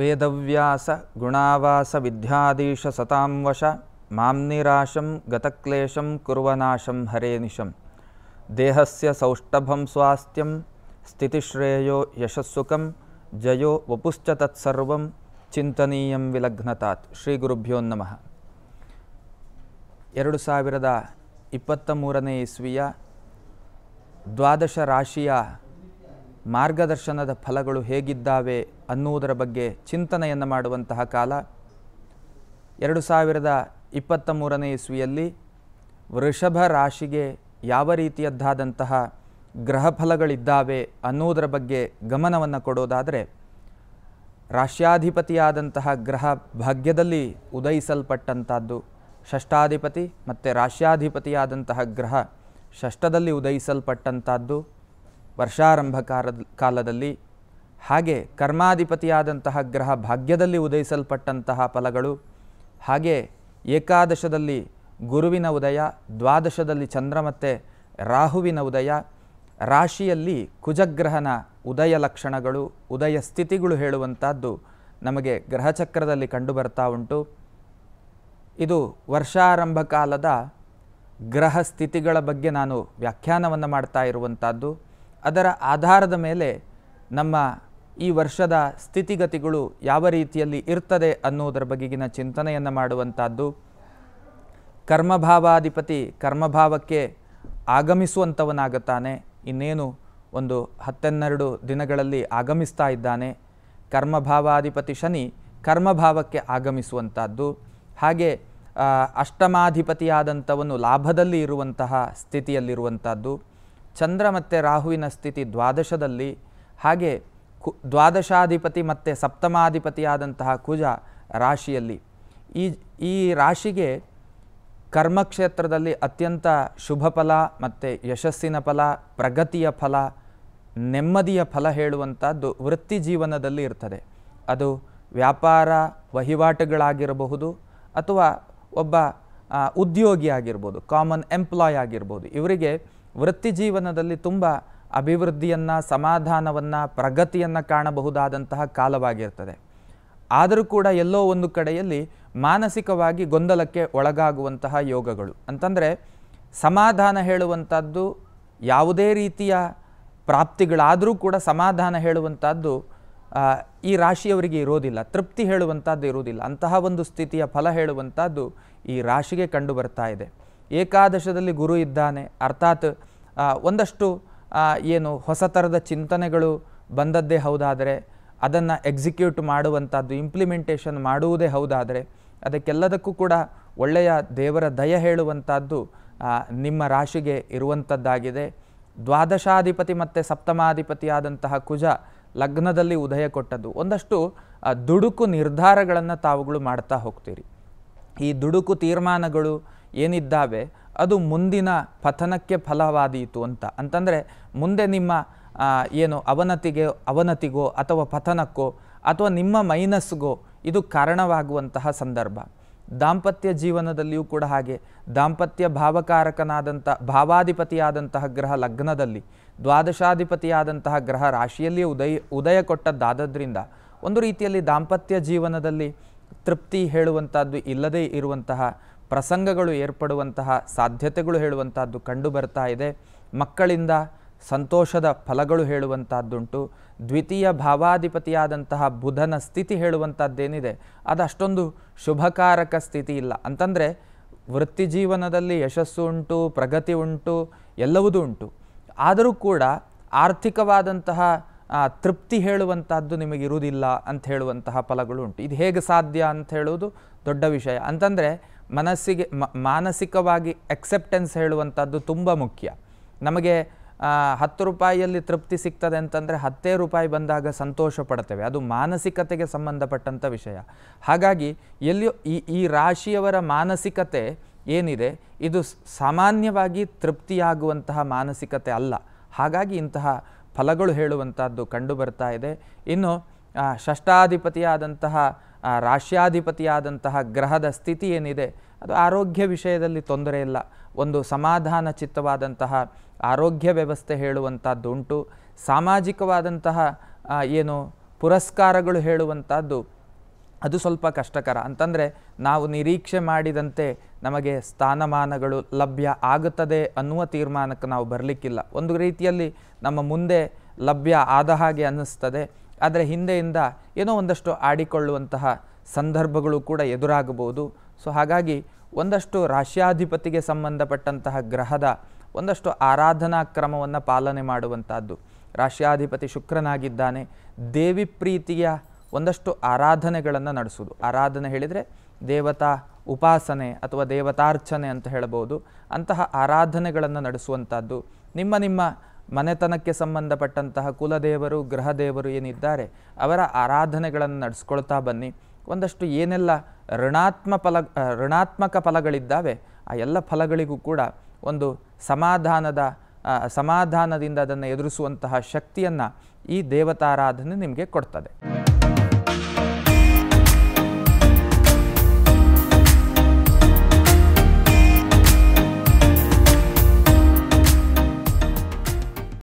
ವೇದವ್ಯಾಸ ಗುಣಾವಾಸ ವಿದ್ಯಾಧೀಶ ಸತಾಂವಶ ಮಾಂನಿರಾಶಂ ಗತಕ್ಲೇಶಂ ಕುರ್ವನಾಶಂ ಹರೇನಿಶಂ ದೇಹಸ್ಯ ಸೌಷ್ಟಭಂ ಸ್ವಾಸ್ಥ್ಯಂ ಸ್ಥಿತಿಶ್ರೇಯೋ ಯಶಸ್ಸುಖಂ ಜಯೋ ವಪುಶ್ಚ ತತ್ಸರ್ವಂ ಚಿಂತನೀಯಂ ವಿಲಗ್ನತಾತ್ ಶ್ರೀ ಗುರುಭ್ಯೋ ನಮಃ ಎರಡು ಸಾವಿರದ ಇಪ್ಪತ್ತ ಮೂರನೇ ಇಸ್ವಿಯ ದ್ವಾದಶ ರಾಶಿಯ ಮಾರ್ಗದರ್ಶನದ ಫಲಗಳು ಹೇಗಿದ್ದಾವೆ ಅನ್ನುವುದರ ಬಗ್ಗೆ ಚಿಂತನೆಯನ್ನು ಮಾಡುವಂತಹ ಕಾಲ ಎರಡು ಸಾವಿರದ ಇಪ್ಪತ್ತ ಮೂರನೇ ಇಸ್ವಿಯಲ್ಲಿ ವೃಷಭ ರಾಶಿಗೆ ಯಾವ ರೀತಿಯದ್ದಾದಂತಹ ಗ್ರಹಫಲಗಳಿದ್ದಾವೆ ಅನ್ನುವುದರ ಬಗ್ಗೆ ಗಮನವನ್ನು ಕೊಡೋದಾದರೆ ರಾಶ್ಯಾಧಿಪತಿಯಾದಂತಹ ಗ್ರಹ ಭಾಗ್ಯದಲ್ಲಿ ಉದಯಿಸಲ್ಪಟ್ಟಂಥದ್ದು ಷಷ್ಠಾಧಿಪತಿ ಮತ್ತು ರಾಶ್ಯಾಧಿಪತಿಯಾದಂತಹ ಗ್ರಹ ಷಷ್ಠದಲ್ಲಿ ಉದಯಿಸಲ್ಪಟ್ಟಂಥದ್ದು ವರ್ಷಾರಂಭ ಕಾಲದಲ್ಲಿ ಹಾಗೆ ಕರ್ಮಾಧಿಪತಿಯಾದಂತಹ ಗ್ರಹ ಭಾಗ್ಯದಲ್ಲಿ ಉದಯಿಸಲ್ಪಟ್ಟಂತಹ ಫಲಗಳು ಹಾಗೆ ಏಕಾದಶದಲ್ಲಿ ಗುರುವಿನ ಉದಯ ದ್ವಾದಶದಲ್ಲಿ ಚಂದ್ರ ಮತ್ತು ರಾಹುವಿನ ಉದಯ ರಾಶಿಯಲ್ಲಿ ಕುಜಗ್ರಹನ ಉದಯ ಲಕ್ಷಣಗಳು ಉದಯ ಸ್ಥಿತಿಗಳು ಹೇಳುವಂಥದ್ದು ನಮಗೆ ಗ್ರಹಚಕ್ರದಲ್ಲಿ ಕಂಡುಬರ್ತಾ ಉಂಟು ಇದು ವರ್ಷಾರಂಭ ಕಾಲದ ಗ್ರಹ ಸ್ಥಿತಿಗಳ ಬಗ್ಗೆ ನಾನು ವ್ಯಾಖ್ಯಾನವನ್ನು ಮಾಡ್ತಾ ಇರುವಂಥದ್ದು ಅದರ ಆಧಾರದ ಮೇಲೆ ನಮ್ಮ ಈ ವರ್ಷದ ಸ್ಥಿತಿಗತಿಗಳು ಯಾವ ರೀತಿಯಲ್ಲಿ ಇರ್ತದೆ ಅನ್ನೋದರ ಬಗೆಗಿನ ಚಿಂತನೆಯನ್ನು ಮಾಡುವಂಥದ್ದು ಕರ್ಮಭಾವಾಧಿಪತಿ ಕರ್ಮಭಾವಕ್ಕೆ ಆಗಮಿಸುವಂಥವನಾಗುತ್ತಾನೆ ಇನ್ನೇನು ಒಂದು ಹತ್ತೆನ್ನೆರಡು ದಿನಗಳಲ್ಲಿ ಆಗಮಿಸ್ತಾ ಇದ್ದಾನೆ ಕರ್ಮಭಾವಾಧಿಪತಿ ಶನಿ ಕರ್ಮಭಾವಕ್ಕೆ ಆಗಮಿಸುವಂಥದ್ದು ಹಾಗೆ ಅಷ್ಟಮಾಧಿಪತಿಯಾದಂಥವನು ಲಾಭದಲ್ಲಿ ಇರುವಂತಹ ಸ್ಥಿತಿಯಲ್ಲಿರುವಂಥದ್ದು ಚಂದ್ರ ಮತ್ತು ರಾಹುವಿನ ಸ್ಥಿತಿ ದ್ವಾದಶದಲ್ಲಿ ಹಾಗೆ ಕು ದ್ವಾದಶಾಧಿಪತಿ ಮತ್ತು ಸಪ್ತಮಾಧಿಪತಿಯಾದಂತಹ ಕುಜ ರಾಶಿಯಲ್ಲಿ ಈ ಈ ರಾಶಿಗೆ ಕರ್ಮಕ್ಷೇತ್ರದಲ್ಲಿ ಅತ್ಯಂತ ಶುಭ ಫಲ ಮತ್ತು ಯಶಸ್ಸಿನ ಫಲ ಪ್ರಗತಿಯ ಫಲ ನೆಮ್ಮದಿಯ ಫಲ ಹೇಳುವಂಥದ್ದು ವೃತ್ತಿ ಜೀವನದಲ್ಲಿ ಇರ್ತದೆ ಅದು ವ್ಯಾಪಾರ ವಹಿವಾಟುಗಳಾಗಿರಬಹುದು ಅಥವಾ ಒಬ್ಬ ಉದ್ಯೋಗಿ ಆಗಿರ್ಬೋದು ಕಾಮನ್ ಎಂಪ್ಲಾಯ್ ಆಗಿರ್ಬೋದು ಇವರಿಗೆ ವೃತ್ತಿ ಜೀವನದಲ್ಲಿ ತುಂಬ ಅಭಿವೃದ್ಧಿಯನ್ನು ಸಮಾಧಾನವನ್ನು ಪ್ರಗತಿಯನ್ನು ಕಾಣಬಹುದಾದಂತಹ ಕಾಲವಾಗಿರ್ತದೆ ಆದರೂ ಕೂಡ ಎಲ್ಲೋ ಒಂದು ಕಡೆಯಲ್ಲಿ ಮಾನಸಿಕವಾಗಿ ಗೊಂದಲಕ್ಕೆ ಒಳಗಾಗುವಂತಹ ಯೋಗಗಳು ಅಂತಂದರೆ ಸಮಾಧಾನ ಹೇಳುವಂಥದ್ದು ಯಾವುದೇ ರೀತಿಯ ಪ್ರಾಪ್ತಿಗಳಾದರೂ ಕೂಡ ಸಮಾಧಾನ ಹೇಳುವಂಥದ್ದು ಈ ರಾಶಿಯವರಿಗೆ ಇರೋದಿಲ್ಲ ತೃಪ್ತಿ ಹೇಳುವಂಥದ್ದು ಇರೋದಿಲ್ಲ ಅಂತಹ ಒಂದು ಸ್ಥಿತಿಯ ಫಲ ಹೇಳುವಂಥದ್ದು ಈ ರಾಶಿಗೆ ಕಂಡು ಇದೆ ಏಕಾದಶದಲ್ಲಿ ಗುರು ಇದ್ದಾನೆ ಅರ್ಥಾತ್ ಒಂದಷ್ಟು ಏನು ಹೊಸ ಥರದ ಚಿಂತನೆಗಳು ಬಂದದ್ದೇ ಹೌದಾದರೆ ಅದನ್ನು ಎಕ್ಸಿಕ್ಯೂಟ್ ಮಾಡುವಂಥದ್ದು ಇಂಪ್ಲಿಮೆಂಟೇಷನ್ ಮಾಡುವುದೇ ಹೌದಾದರೆ ಅದಕ್ಕೆಲ್ಲದಕ್ಕೂ ಕೂಡ ಒಳ್ಳೆಯ ದೇವರ ದಯ ಹೇಳುವಂಥದ್ದು ನಿಮ್ಮ ರಾಶಿಗೆ ಇರುವಂಥದ್ದಾಗಿದೆ ದ್ವಾದಶಾಧಿಪತಿ ಮತ್ತು ಸಪ್ತಮಾಧಿಪತಿಯಾದಂತಹ ಕುಜ ಲಗ್ನದಲ್ಲಿ ಉದಯ ಕೊಟ್ಟದ್ದು ಒಂದಷ್ಟು ದುಡುಕು ನಿರ್ಧಾರಗಳನ್ನು ತಾವುಗಳು ಮಾಡ್ತಾ ಹೋಗ್ತೀರಿ ಈ ದುಡುಕು ತೀರ್ಮಾನಗಳು ಏನಿದ್ದಾವೆ ಅದು ಮುಂದಿನ ಪತನಕ್ಕೆ ಫಲವಾದೀತು ಅಂತ ಅಂತಂದರೆ ಮುಂದೆ ನಿಮ್ಮ ಏನು ಅವನತಿಗೆ ಅವನತಿಗೋ ಅಥವಾ ಪತನಕ್ಕೋ ಅಥವಾ ನಿಮ್ಮ ಮೈನಸ್ಗೋ ಇದು ಕಾರಣವಾಗುವಂತಹ ಸಂದರ್ಭ ದಾಂಪತ್ಯ ಜೀವನದಲ್ಲಿಯೂ ಕೂಡ ಹಾಗೆ ದಾಂಪತ್ಯ ಭಾವಕಾರಕನಾದಂಥ ಭಾವಾಧಿಪತಿಯಾದಂತಹ ಗ್ರಹ ಲಗ್ನದಲ್ಲಿ ದ್ವಾದಶಾಧಿಪತಿಯಾದಂತಹ ಗ್ರಹ ರಾಶಿಯಲ್ಲಿಯೇ ಉದಯ ಉದಯ ಕೊಟ್ಟದ್ದಾದದ್ರಿಂದ ಒಂದು ರೀತಿಯಲ್ಲಿ ದಾಂಪತ್ಯ ಜೀವನದಲ್ಲಿ ತೃಪ್ತಿ ಹೇಳುವಂಥದ್ದು ಇಲ್ಲದೇ ಇರುವಂತಹ ಪ್ರಸಂಗಗಳು ಏರ್ಪಡುವಂತಹ ಸಾಧ್ಯತೆಗಳು ಹೇಳುವಂತಹದ್ದು ಕಂಡು ಬರ್ತಾ ಇದೆ ಮಕ್ಕಳಿಂದ ಸಂತೋಷದ ಫಲಗಳು ಹೇಳುವಂತಹದ್ದುಂಟು ದ್ವಿತೀಯ ಭಾವಾಧಿಪತಿಯಾದಂತಹ ಬುಧನ ಸ್ಥಿತಿ ಹೇಳುವಂಥದ್ದೇನಿದೆ ಅದು ಅಷ್ಟೊಂದು ಶುಭಕಾರಕ ಸ್ಥಿತಿ ಇಲ್ಲ ಅಂತಂದರೆ ವೃತ್ತಿ ಜೀವನದಲ್ಲಿ ಯಶಸ್ಸು ಉಂಟು ಪ್ರಗತಿ ಉಂಟು ಎಲ್ಲವುದೂ ಉಂಟು ಆದರೂ ಕೂಡ ಆರ್ಥಿಕವಾದಂತಹ ತೃಪ್ತಿ ಹೇಳುವಂತಹದ್ದು ಇರುವುದಿಲ್ಲ ಅಂತ ಹೇಳುವಂತಹ ಫಲಗಳು ಉಂಟು ಇದು ಹೇಗೆ ಸಾಧ್ಯ ಅಂತ ಹೇಳುವುದು ದೊಡ್ಡ ವಿಷಯ ಅಂತಂದರೆ ಮನಸ್ಸಿಗೆ ಮಾನಸಿಕವಾಗಿ ಎಕ್ಸೆಪ್ಟೆನ್ಸ್ ಹೇಳುವಂಥದ್ದು ತುಂಬ ಮುಖ್ಯ ನಮಗೆ ಹತ್ತು ರೂಪಾಯಿಯಲ್ಲಿ ತೃಪ್ತಿ ಸಿಗ್ತದೆ ಅಂತಂದರೆ ಹತ್ತೇ ರೂಪಾಯಿ ಬಂದಾಗ ಸಂತೋಷ ಪಡ್ತೇವೆ ಅದು ಮಾನಸಿಕತೆಗೆ ಸಂಬಂಧಪಟ್ಟಂಥ ವಿಷಯ ಹಾಗಾಗಿ ಎಲ್ಲಿಯೋ ಈ ಈ ರಾಶಿಯವರ ಮಾನಸಿಕತೆ ಏನಿದೆ ಇದು ಸಾಮಾನ್ಯವಾಗಿ ತೃಪ್ತಿಯಾಗುವಂತಹ ಮಾನಸಿಕತೆ ಅಲ್ಲ ಹಾಗಾಗಿ ಇಂತಹ ಫಲಗಳು ಹೇಳುವಂಥದ್ದು ಕಂಡು ಬರ್ತಾ ಇದೆ ಇನ್ನು ಷಷ್ಟಾಧಿಪತಿಯಾದಂತಹ ರಾಶ್ಯಾಧಿಪತಿಯಾದಂತಹ ಗ್ರಹದ ಸ್ಥಿತಿ ಏನಿದೆ ಅದು ಆರೋಗ್ಯ ವಿಷಯದಲ್ಲಿ ತೊಂದರೆ ಇಲ್ಲ ಒಂದು ಸಮಾಧಾನ ಚಿತ್ತವಾದಂತಹ ಆರೋಗ್ಯ ವ್ಯವಸ್ಥೆ ಹೇಳುವಂಥದ್ದು ಉಂಟು ಸಾಮಾಜಿಕವಾದಂತಹ ಏನು ಪುರಸ್ಕಾರಗಳು ಹೇಳುವಂಥದ್ದು ಅದು ಸ್ವಲ್ಪ ಕಷ್ಟಕರ ಅಂತಂದರೆ ನಾವು ನಿರೀಕ್ಷೆ ಮಾಡಿದಂತೆ ನಮಗೆ ಸ್ಥಾನಮಾನಗಳು ಲಭ್ಯ ಆಗುತ್ತದೆ ಅನ್ನುವ ತೀರ್ಮಾನಕ್ಕೆ ನಾವು ಬರಲಿಕ್ಕಿಲ್ಲ ಒಂದು ರೀತಿಯಲ್ಲಿ ನಮ್ಮ ಮುಂದೆ ಲಭ್ಯ ಆದ ಹಾಗೆ ಅನ್ನಿಸ್ತದೆ ಆದರೆ ಹಿಂದೆಯಿಂದ ಏನೋ ಒಂದಷ್ಟು ಆಡಿಕೊಳ್ಳುವಂತಹ ಸಂದರ್ಭಗಳು ಕೂಡ ಎದುರಾಗಬಹುದು ಸೊ ಹಾಗಾಗಿ ಒಂದಷ್ಟು ರಾಶ್ಯಾಧಿಪತಿಗೆ ಸಂಬಂಧಪಟ್ಟಂತಹ ಗ್ರಹದ ಒಂದಷ್ಟು ಆರಾಧನಾ ಕ್ರಮವನ್ನು ಪಾಲನೆ ಮಾಡುವಂಥದ್ದು ರಾಶ್ಯಾಧಿಪತಿ ಶುಕ್ರನಾಗಿದ್ದಾನೆ ದೇವಿ ಪ್ರೀತಿಯ ಒಂದಷ್ಟು ಆರಾಧನೆಗಳನ್ನು ನಡೆಸೋದು ಆರಾಧನೆ ಹೇಳಿದರೆ ದೇವತಾ ಉಪಾಸನೆ ಅಥವಾ ದೇವತಾರ್ಚನೆ ಅಂತ ಹೇಳ್ಬೋದು ಅಂತಹ ಆರಾಧನೆಗಳನ್ನು ನಡೆಸುವಂಥದ್ದು ನಿಮ್ಮ ನಿಮ್ಮ ಮನೆತನಕ್ಕೆ ಸಂಬಂಧಪಟ್ಟಂತಹ ಕುಲದೇವರು ಗೃಹದೇವರು ಏನಿದ್ದಾರೆ ಅವರ ಆರಾಧನೆಗಳನ್ನು ನಡೆಸ್ಕೊಳ್ತಾ ಬನ್ನಿ ಒಂದಷ್ಟು ಏನೆಲ್ಲ ಋಣಾತ್ಮ ಫಲ ಋಣಾತ್ಮಕ ಫಲಗಳಿದ್ದಾವೆ ಆ ಎಲ್ಲ ಫಲಗಳಿಗೂ ಕೂಡ ಒಂದು ಸಮಾಧಾನದ ಸಮಾಧಾನದಿಂದ ಅದನ್ನು ಎದುರಿಸುವಂತಹ ಶಕ್ತಿಯನ್ನು ಈ ದೇವತಾರಾಧನೆ ನಿಮಗೆ ಕೊಡ್ತದೆ